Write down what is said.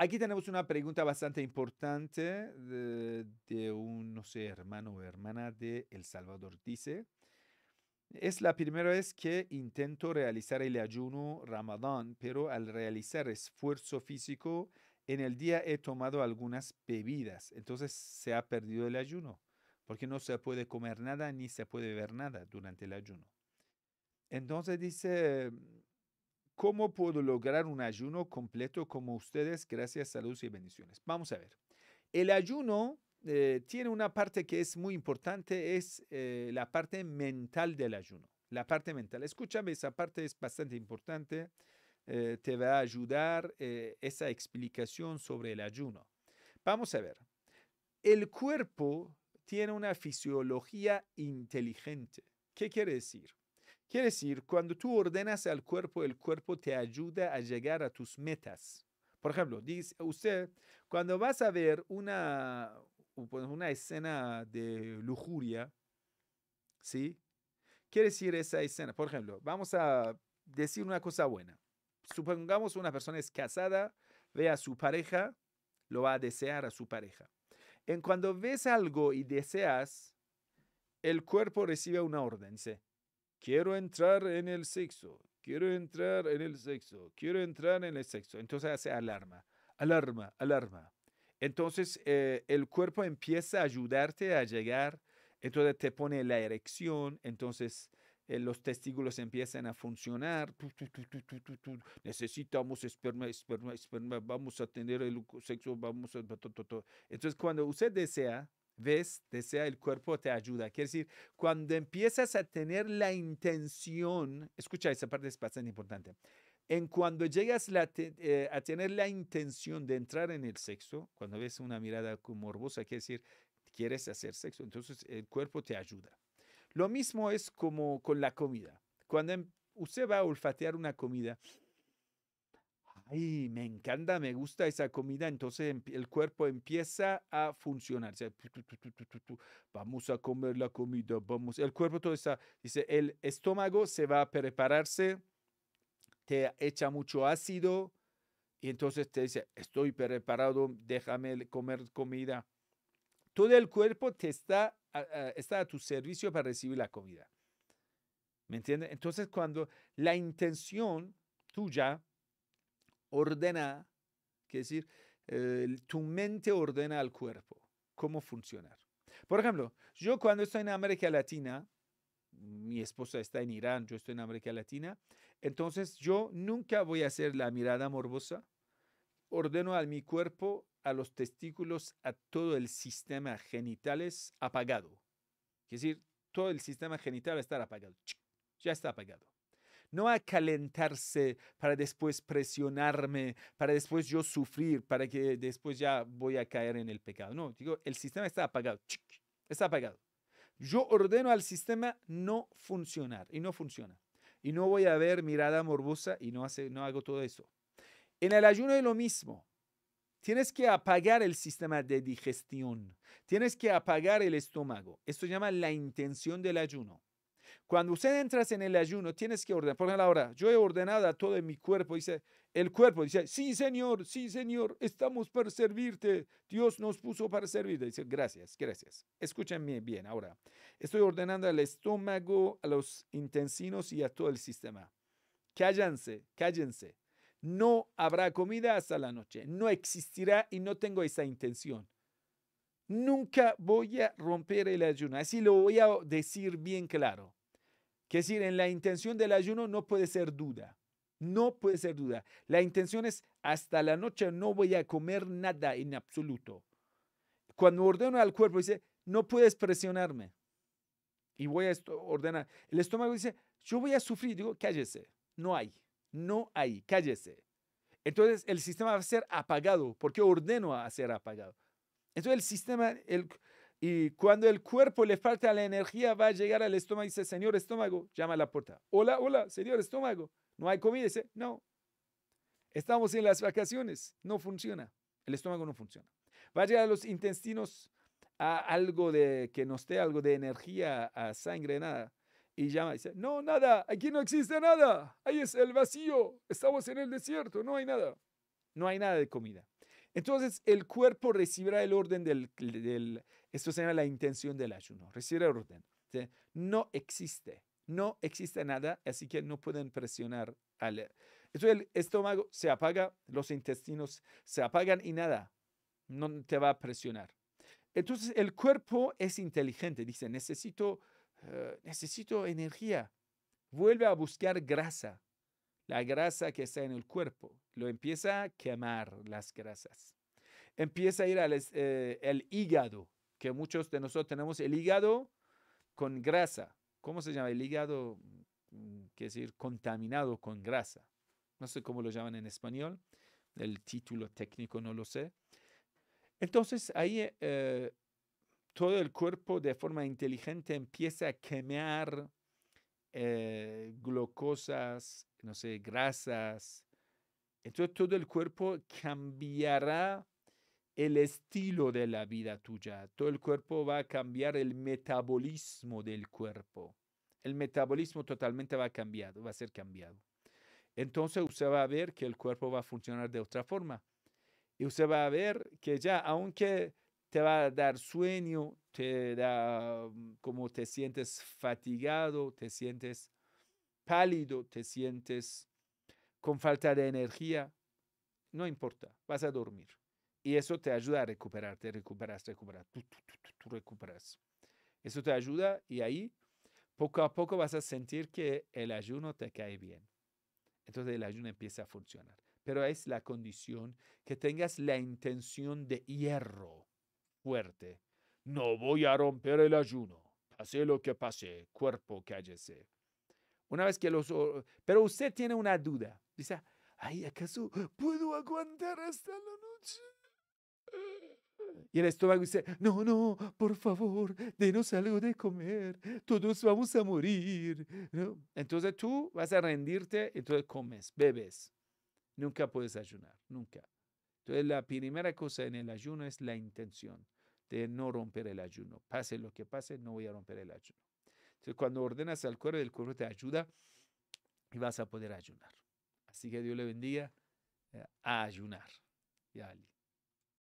Aquí tenemos una pregunta bastante importante de, un, no sé, hermano o hermana de El Salvador. Dice, es la primera vez que intento realizar el ayuno ramadán, pero al realizar esfuerzo físico, en el día he tomado algunas bebidas, entonces se ha perdido el ayuno, porque no se puede comer nada ni se puede beber nada durante el ayuno. Entonces dice, ¿Cómo puedo lograr un ayuno completo como ustedes? Gracias, saludos y bendiciones. Vamos a ver. El ayuno eh, tiene una parte que es muy importante, es eh, la parte mental del ayuno. La parte mental. Escúchame, esa parte es bastante importante. Eh, te va a ayudar esa explicación sobre el ayuno. Vamos a ver. El cuerpo tiene una fisiología inteligente. ¿Qué quiere decir? Quiere decir, cuando tú ordenas al cuerpo, el cuerpo te ayuda a llegar a tus metas. Por ejemplo, dice usted, cuando vas a ver una, pues, una escena de lujuria, ¿sí? Quiere decir esa escena. Por ejemplo, vamos a decir una cosa buena. Supongamos una persona es casada, ve a su pareja, lo va a desear a su pareja. En cuando ves algo y deseas, el cuerpo recibe una orden. ¿sí? quiero entrar en el sexo, quiero entrar en el sexo, quiero entrar en el sexo. Entonces hace alarma, alarma, alarma. Entonces eh, el cuerpo empieza a ayudarte a llegar, entonces te pone la erección, entonces eh, los testículos empiezan a funcionar, necesitamos esperma, esperma, esperma, vamos a tener el sexo, vamos a... Entonces cuando usted desea, ves, desea, el cuerpo te ayuda. Quiere decir, cuando empiezas a tener la intención, escucha, esa parte es bastante importante. En cuando llegas eh, a tener la intención de entrar en el sexo, cuando ves una mirada morbosa, quiere decir, quieres hacer sexo, entonces el cuerpo te ayuda. Lo mismo es como con la comida. Cuando em, usted va a olfatear una comida, ay, me encanta, me gusta esa comida, entonces el cuerpo empieza a funcionar. vamos a comer la comida, vamos. El cuerpo todo está, dice, el estómago se va a prepararse, te echa mucho ácido y entonces te dice, estoy preparado, déjame comer comida. Todo el cuerpo te está, está a tu servicio para recibir la comida. ¿Me entiendes? Entonces, cuando la intención tuya ordena, que decir, tu mente ordena al cuerpo cómo funcionar. Por ejemplo, yo cuando estoy en América Latina, mi esposa está en Irán, yo estoy en América Latina, entonces yo nunca voy a hacer la mirada morbosa. Ordeno a mi cuerpo, a los testículos, a todo el sistema genitales apagado. Es decir, todo el sistema genital va a estar apagado. Ya está apagado no a calentarse para después presionarme, para después yo sufrir, para que después ya voy a caer en el pecado. No, digo, el sistema está apagado, está apagado. Yo ordeno al sistema no funcionar y no funciona. Y no voy a ver mirada morbosa y no, hace, no hago todo eso. En el ayuno es lo mismo. Tienes que apagar el sistema de digestión. Tienes que apagar el estómago. Esto se llama la intención del ayuno. Cuando usted entras en el ayuno, tienes que ordenar. Por ejemplo, ahora, yo he ordenado a todo mi cuerpo, dice, el cuerpo dice, sí, Señor, sí, Señor, estamos para servirte. Dios nos puso para servirte. Dice, gracias, gracias. escúchenme bien ahora. Estoy ordenando al estómago, a los intestinos y a todo el sistema. Cállense, cállense. No habrá comida hasta la noche. No existirá y no tengo esa intención. Nunca voy a romper el ayuno. Así lo voy a decir bien claro. Que decir, en la intención del ayuno no puede ser duda. No puede ser duda. La intención es hasta la noche no voy a comer nada en absoluto. Cuando ordeno al cuerpo dice, no puedes presionarme. Y voy a ordenar. El estómago dice, yo voy a sufrir. Digo, cállese. No hay. No hay. Cállese. Entonces el sistema va a ser apagado porque ordeno a ser apagado. Entonces el sistema, el, y cuando el cuerpo le falta la energía, va a llegar al estómago y dice, señor estómago, llama a la puerta. Hola, hola, señor estómago, no hay comida. Dice, no, estamos en las vacaciones, no funciona. El estómago no funciona. Va a llegar a los intestinos a algo de que nos dé algo de energía, a sangre, nada. Y llama y dice, no, nada, aquí no existe nada. Ahí es el vacío, estamos en el desierto, no hay nada. No hay nada de comida. Entonces el cuerpo recibirá el orden del, esto se llama la intención del ayuno, Recibe el orden. No existe, no existe nada, así que no pueden presionar al... Entonces el estómago se apaga, los intestinos se apagan y nada, no te va a presionar. Entonces el cuerpo es inteligente, dice, necesito, eh, necesito energía. Vuelve a buscar grasa, la grasa que está en el cuerpo. Lo empieza a quemar las grasas. Empieza a ir al eh, hígado, que muchos de nosotros tenemos el hígado con grasa. ¿Cómo se llama? El hígado, mm, quiere decir, contaminado con grasa. No sé cómo lo llaman en español. El título técnico no lo sé. Entonces ahí eh, eh, todo el cuerpo de forma inteligente empieza a quemar eh, glucosas, no sé, grasas. Entonces todo el cuerpo cambiará el estilo de la vida tuya. Todo el cuerpo va a cambiar, el metabolismo del cuerpo. El metabolismo totalmente va a cambiar, va a ser cambiado. Entonces usted va a ver que el cuerpo va a funcionar de otra forma. Y usted va a ver que ya, aunque te va a dar sueño, te da mm, como te sientes fatigado, te sientes pálido, te sientes con falta de energía, no importa, vas a dormir. Y eso te ayuda a recuperarte, recuperas, recuperas, tú, recuperas. Eso te ayuda y ahí poco a poco vas a sentir que el ayuno te cae bien. Entonces el ayuno empieza a funcionar. Pero es la condición que tengas la intención de hierro fuerte. No voy a romper el ayuno. Pase lo que pase, cuerpo cállese. Una vez que los... Pero usted tiene una duda. Dice, ay, ¿acaso puedo aguantar hasta la noche? Y el estómago dice, no, no, por favor, denos algo de comer, todos vamos a morir. ¿No? Entonces tú vas a rendirte, entonces comes, bebes. Nunca puedes ayunar, nunca. Entonces la primera cosa en el ayuno es la intención de no romper el ayuno. Pase lo que pase, no voy a romper el ayuno. Entonces cuando ordenas al cuerpo, el cuerpo te ayuda y vas a poder ayunar. Así que Dios le bendiga eh, a ayunar. Y a